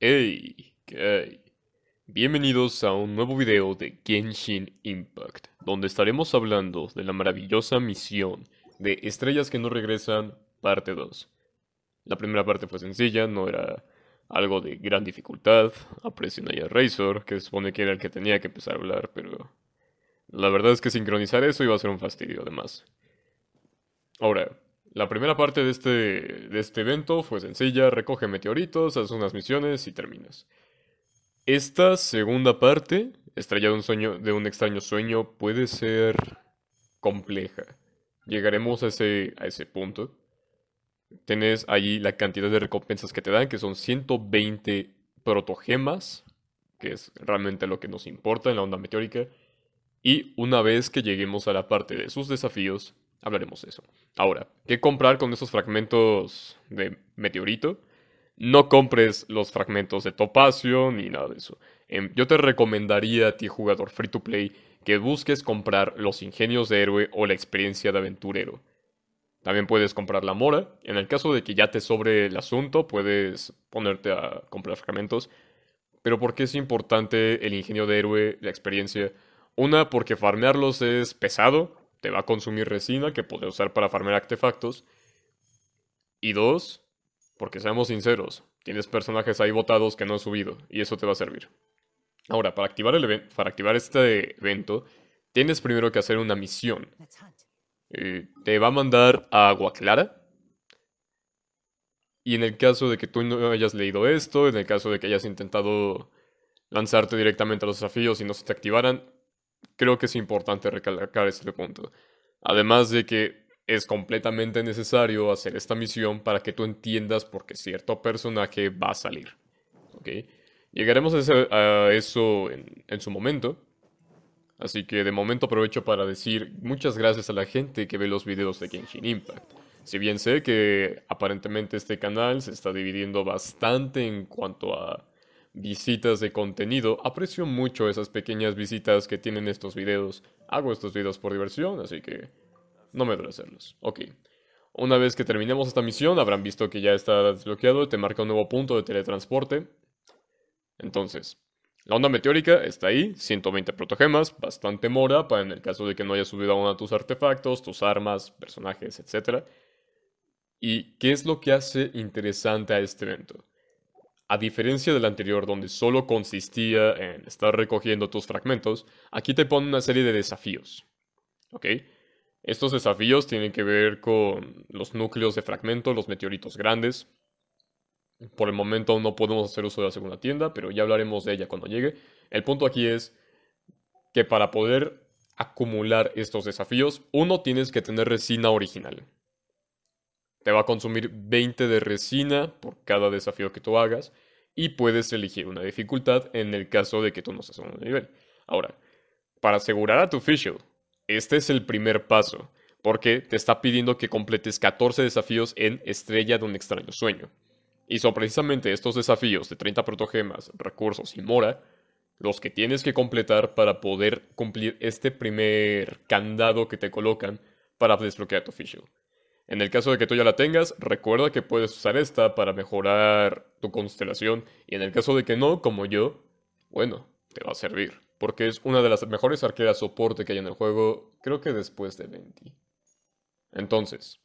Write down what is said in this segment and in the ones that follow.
Hey, ¿qué Bienvenidos a un nuevo video de Genshin Impact, donde estaremos hablando de la maravillosa misión de Estrellas que no regresan, parte 2. La primera parte fue sencilla, no era algo de gran dificultad, aprecien ahí Razor, que se supone que era el que tenía que empezar a hablar, pero la verdad es que sincronizar eso iba a ser un fastidio además. Ahora, la primera parte este, de este, evento fue sencilla, recoge meteoritos, haz unas misiones y terminas. Esta segunda parte, Estrella de un, sueño, de un extraño sueño, puede ser compleja. Llegaremos a ese, a ese punto. Tienes ahí la cantidad de recompensas que te dan, que son 120 protogemas, que es realmente lo que nos importa en la onda meteórica. Y una vez que lleguemos a la parte de sus desafíos, Hablaremos de eso. Ahora, ¿qué comprar con esos fragmentos de meteorito? No compres los fragmentos de topacio ni nada de eso. Em, yo te recomendaría a ti, jugador free to play, que busques comprar los ingenios de héroe o la experiencia de aventurero. También puedes comprar la mora. En el caso de que ya te sobre el asunto, puedes ponerte a comprar fragmentos. Pero ¿por qué es importante el ingenio de héroe, la experiencia? Una, porque farmearlos es pesado te va a consumir resina que podré usar para farmear artefactos. Y dos, porque seamos sinceros, tienes personajes ahí botados que no has subido y eso te va a servir. Ahora, para activar, el para activar este evento, tienes primero que hacer una misión. Eh, te va a mandar a Agua Clara. Y en el caso de que tú no hayas leído esto, en el caso de que hayas intentado lanzarte directamente a los desafíos y no se te activaran, creo que es importante recalcar este punto. Además de que es completamente necesario hacer esta misión para que tú entiendas por qué cierto personaje va a salir. Llegaremos a, eso en, en su momento, Así que de momento aprovecho para decir muchas gracias a la gente que ve los videos de Genshin Impact. Si bien sé que aparentemente este canal se está dividiendo bastante en cuanto a visitas de contenido. Aprecio mucho esas pequeñas visitas que tienen estos videos. Hago estos videos por diversión, así que no me duele hacerlos. Ok. Una vez que terminemos esta misión, habrán visto que ya está desbloqueado, Y te marca un nuevo punto de teletransporte. Entonces, la onda meteórica está ahí, 120 protogemas, bastante mora para en el caso de que no hayas subido aún a tus artefactos, tus armas, personajes, etc. ¿Y qué es lo que hace interesante a este evento? A diferencia del anterior donde solo consistía en estar recogiendo tus fragmentos, aquí te pone una serie de desafíos. Estos desafíos tienen que ver con los núcleos de fragmentos, los meteoritos grandes. Por el momento no podemos hacer uso de la segunda tienda, pero ya hablaremos de ella cuando llegue. El punto aquí es que para poder acumular estos desafíos, uno tienes que tener resina original. Te va a consumir 20 de resina por cada desafío que tú hagas y puedes elegir una dificultad en el caso de que tú no seas un nivel. Ahora, para asegurar a tu Fischl, este es el primer paso, porque te está pidiendo que completes 14 desafíos en Estrella de un extraño sueño. Y son precisamente estos desafíos de 30 protogemas, recursos y mora los que tienes que completar para poder cumplir este primer candado que te colocan para desbloquear tu Fischl. En el caso de que tú ya la tengas, recuerda que puedes usar esta para mejorar tu constelación y en el caso de que no, como yo, bueno, te va a servir, porque es una de las mejores arqueras soporte que hay en el juego, creo que después de 20. Entonces,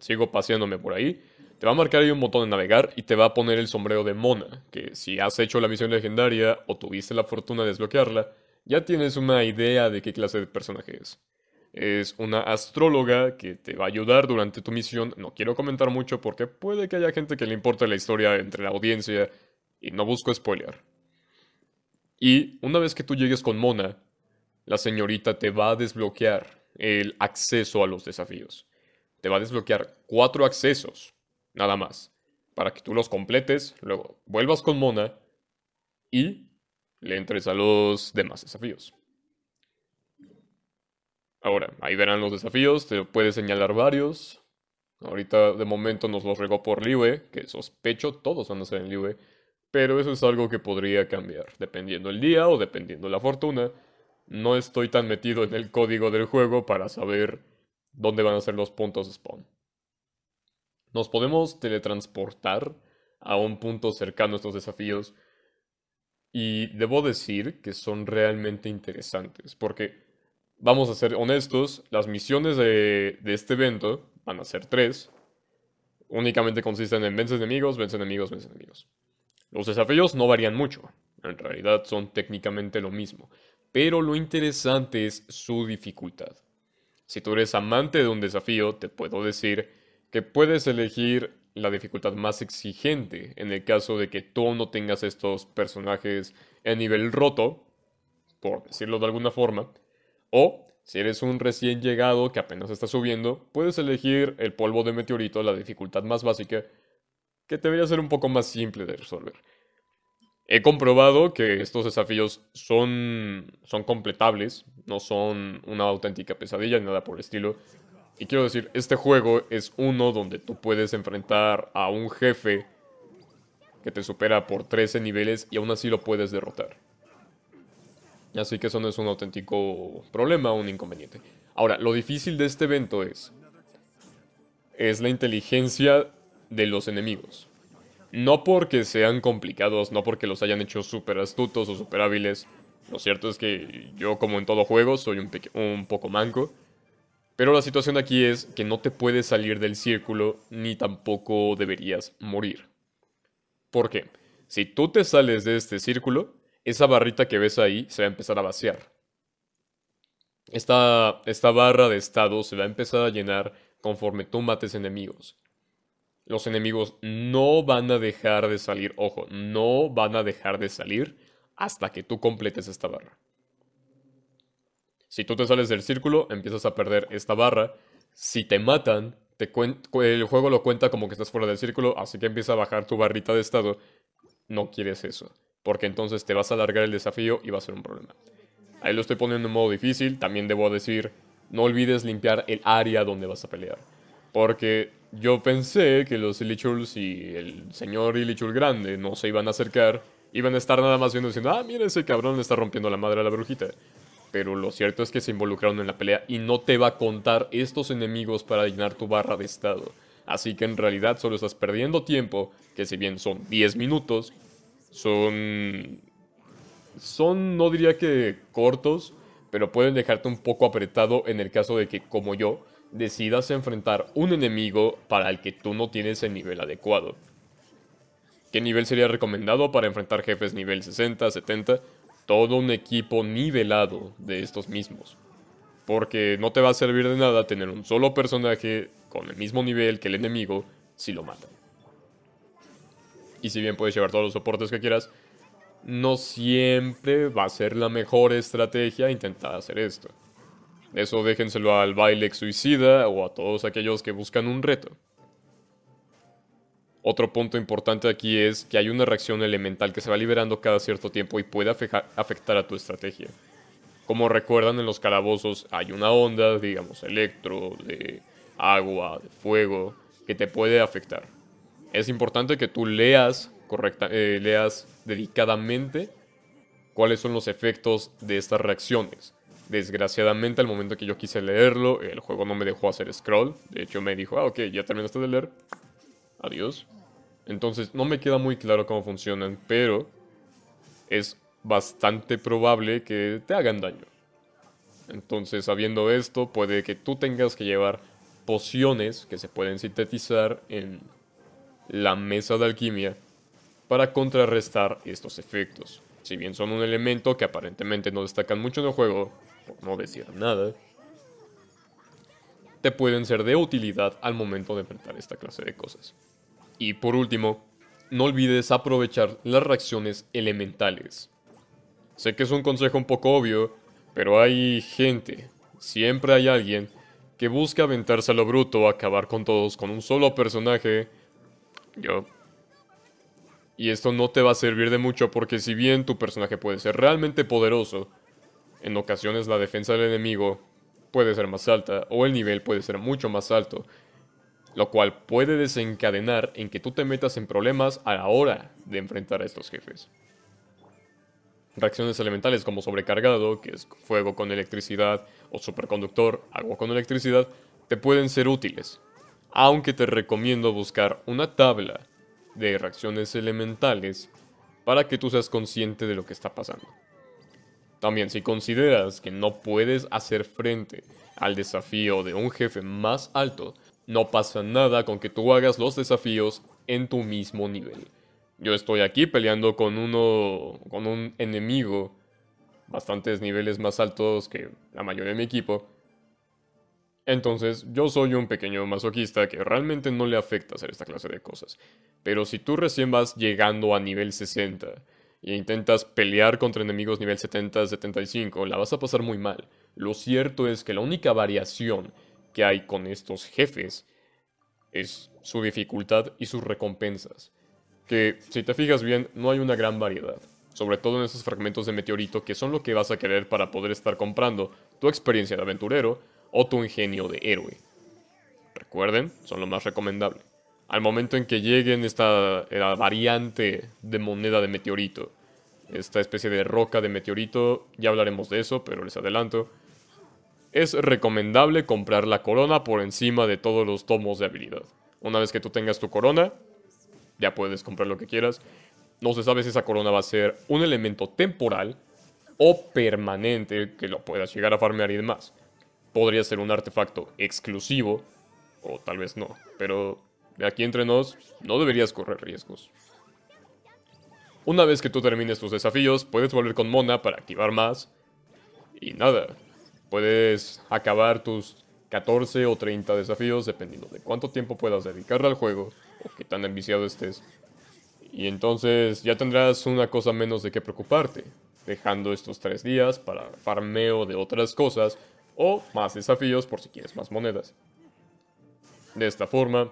sigo paseándome por ahí, te va a marcar ahí un botón de navegar y te va a poner el sombrero de Mona, que si has hecho la misión legendaria o tuviste la fortuna de desbloquearla, ya tienes una idea de qué clase de personaje es es una astróloga que te va a ayudar durante tu misión. No quiero comentar mucho porque puede que haya gente que le importe la historia entre la audiencia y no busco spoiler. Y una vez que tú llegues con Mona, la señorita te va a desbloquear el acceso a los desafíos. Te va a desbloquear cuatro accesos, nada más, para que tú los completes, luego vuelvas con Mona y le entres a los demás desafíos. Ahora, ahí verán los desafíos, te puede señalar varios. Ahorita de momento nos los regó por Liwe, que sospecho todos van a ser en Liwe, pero eso es algo que podría cambiar, dependiendo el día o dependiendo la fortuna. No estoy tan metido en el código del juego para saber dónde van a ser los puntos de spawn. Nos podemos teletransportar a un punto cercano a estos desafíos y debo decir que son realmente interesantes, porque vamos a ser honestos, las misiones de, este evento van a ser tres. Únicamente consisten en vencer enemigos, vencer enemigos, vencer enemigos. Los desafíos no varían mucho, en realidad son técnicamente lo mismo, pero lo interesante es su dificultad. Si tú eres amante de un desafío, te puedo decir que puedes elegir la dificultad más exigente en el caso de que tú no tengas estos personajes en nivel roto, por decirlo de alguna forma, o, si eres un recién llegado que apenas está subiendo, puedes elegir el polvo de meteorito, la dificultad más básica, que debería ser un poco más simple de resolver. He comprobado que estos desafíos son, son completables, no son una auténtica pesadilla ni nada por el estilo. Y quiero decir, este juego es uno donde tú puedes enfrentar a un jefe que te supera por 13 niveles y aún así lo puedes derrotar. Así que eso no es un auténtico problema, un inconveniente. Ahora, lo difícil de este evento es... Es la inteligencia de los enemigos. No porque sean complicados, no porque los hayan hecho súper astutos o súper hábiles. Lo cierto es que yo, como en todo juego, soy un, un poco manco. Pero la situación aquí es que no te puedes salir del círculo ni tampoco deberías morir. ¿Por qué? Si tú te sales de este círculo, esa barrita que ves ahí se va a empezar a vaciar. Esta, esta barra de estado se va a empezar a llenar conforme tú mates enemigos. Los enemigos no van a dejar de salir, ojo, no van a dejar de salir hasta que tú completes esta barra. Si tú te sales del círculo, empiezas a perder esta barra. Si te matan, el juego lo cuenta como que estás fuera del círculo, así que empieza a bajar tu barrita de estado. No quieres eso porque entonces te vas a alargar el desafío y va a ser un problema. Ahí lo estoy poniendo en modo difícil, también debo decir, no olvides limpiar el área donde vas a pelear, porque yo pensé que los Illichuls y el señor Illichul grande no se iban a acercar, iban a estar nada más viendo diciendo, ah, mira ese cabrón le está rompiendo la madre a la brujita. Pero lo cierto es que se involucraron en la pelea y no te va a contar estos enemigos para llenar tu barra de estado. Así que en realidad solo estás perdiendo tiempo, que si bien son 10 minutos, son. Son, no diría que cortos, pero pueden dejarte un poco apretado en el caso de que, como yo, decidas enfrentar un enemigo para el que tú no tienes el nivel adecuado. ¿Qué nivel sería recomendado para enfrentar jefes nivel 60, 70? Todo un equipo nivelado de estos mismos. Porque no te va a servir de nada tener un solo personaje con el mismo nivel que el enemigo si lo matan y si bien puedes llevar todos los soportes que quieras, no siempre va a ser la mejor estrategia intentar hacer esto. Eso déjenselo al baile suicida o a todos aquellos que buscan un reto. Otro punto importante aquí es que hay una reacción elemental que se va liberando cada cierto tiempo y puede afectar a tu estrategia. Como recuerdan en los calabozos hay una onda, digamos, electro, de agua, de fuego, que te puede afectar es importante que tú leas, correcta, eh, leas dedicadamente cuáles son los efectos de estas reacciones. Desgraciadamente, al momento que yo quise leerlo, el juego no me dejó hacer scroll. De hecho, me dijo, ah, ok, ya terminaste de leer. Adiós. Entonces, no me queda muy claro cómo funcionan, pero es bastante probable que te hagan daño. Entonces, sabiendo esto, puede que tú tengas que llevar pociones que se pueden sintetizar en la mesa de alquimia, para contrarrestar estos efectos. Si bien son un elemento que aparentemente no destacan mucho en el juego, por no decir nada, te pueden ser de utilidad al momento de enfrentar esta clase de cosas. Y por último, no olvides aprovechar las reacciones elementales. Sé que es un consejo un poco obvio, pero hay gente, siempre hay alguien, que busca aventarse a lo bruto, acabar con todos con un solo personaje yo. Y esto no te va a servir de mucho porque si bien tu personaje puede ser realmente poderoso, en ocasiones la defensa del enemigo puede ser más alta o el nivel puede ser mucho más alto, lo cual puede desencadenar en que tú te metas en problemas a la hora de enfrentar a estos jefes. Reacciones elementales como sobrecargado, que es fuego con electricidad, o superconductor, agua con electricidad, te pueden ser útiles, aunque te recomiendo buscar una tabla de reacciones elementales para que tú seas consciente de lo que está pasando. También si consideras que no puedes hacer frente al desafío de un jefe más alto, no pasa nada con que tú hagas los desafíos en tu mismo nivel. Yo estoy aquí peleando con uno con un enemigo bastantes niveles más altos que la mayoría de mi equipo entonces, yo soy un pequeño masoquista que realmente no le afecta hacer esta clase de cosas. Pero si tú recién vas llegando a nivel 60 e intentas pelear contra enemigos nivel 70, 75, la vas a pasar muy mal. Lo cierto es que la única variación que hay con estos jefes es su dificultad y sus recompensas. Que, si te fijas bien, no hay una gran variedad sobre todo en esos fragmentos de meteorito que son lo que vas a querer para poder estar comprando tu experiencia de aventurero o tu ingenio de héroe. Recuerden, son lo más recomendable. Al momento en que lleguen esta eh, la variante de moneda de meteorito, esta especie de roca de meteorito, ya hablaremos de eso, pero les adelanto, es recomendable comprar la corona por encima de todos los tomos de habilidad. Una vez que tú tengas tu corona, ya puedes comprar lo que quieras. No se sabe si esa corona va a ser un elemento temporal o permanente que lo puedas llegar a farmear y demás podría ser un artefacto exclusivo, o tal vez no, pero de aquí entre nos, no deberías correr riesgos. Una vez que tú termines tus desafíos, puedes volver con Mona para activar más. Y nada, puedes acabar tus 14 o 30 desafíos, dependiendo de cuánto tiempo puedas dedicarle al juego o qué tan enviciado estés. Y entonces ya tendrás una cosa menos de qué preocuparte, dejando estos tres días para farmeo de otras cosas o más desafíos por si quieres más monedas. De esta forma,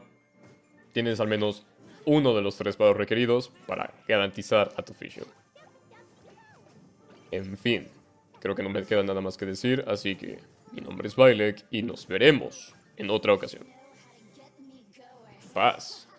tienes al menos uno de los tres pagos requeridos para garantizar a tu fisher. En fin, creo que no me queda nada más que decir, así que mi nombre es Bailek y nos veremos en otra ocasión. Paz.